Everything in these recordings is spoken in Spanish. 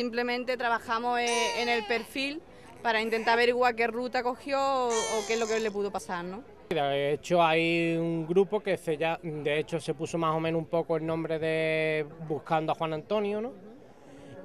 simplemente trabajamos eh, en el perfil para intentar averiguar qué ruta cogió o, qué es lo que le pudo pasar, ¿no? De hecho hay un grupo que se ya, de hecho se puso más o menos un poco el nombre de buscando a Juan Antonio, ¿no?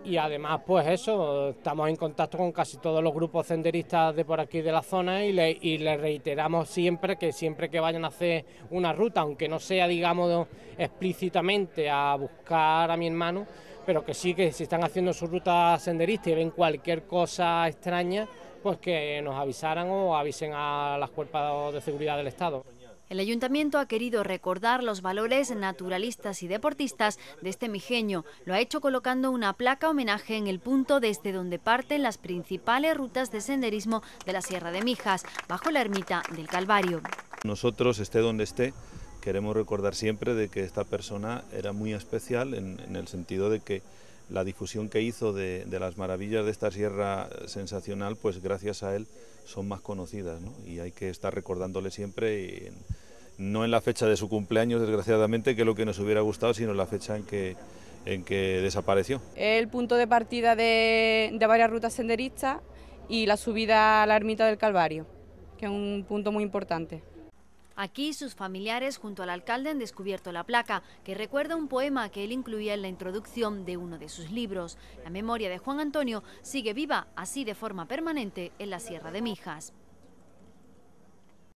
Y además pues eso, estamos en contacto con casi todos los grupos senderistas de por aquí de la zona y le, y le reiteramos siempre que siempre que vayan a hacer una ruta, aunque no sea digamos explícitamente a buscar a mi hermano, pero que sí que si están haciendo su ruta senderista y ven cualquier cosa extraña, pues que nos avisaran o avisen a las cuerpos de seguridad del Estado. El ayuntamiento ha querido recordar los valores naturalistas y deportistas de este mijeño. Lo ha hecho colocando una placa homenaje en el punto desde donde parten las principales rutas de senderismo de la Sierra de Mijas, bajo la ermita del Calvario. Nosotros, esté donde esté, queremos recordar siempre de que esta persona era muy especial en, el sentido de que la difusión que hizo de, las maravillas de esta sierra sensacional, pues gracias a él son más conocidas y hay que estar recordándole siempre, no en la fecha de su cumpleaños desgraciadamente, que es lo que nos hubiera gustado, sino en la fecha en que, en que desapareció. El punto de partida de varias rutas senderistas y la subida a la ermita del Calvario, que es un punto muy importante. Aquí sus familiares junto al alcalde han descubierto la placa, que recuerda un poema que él incluía en la introducción de uno de sus libros. La memoria de Juan Antonio sigue viva así de forma permanente en la Sierra de Mijas.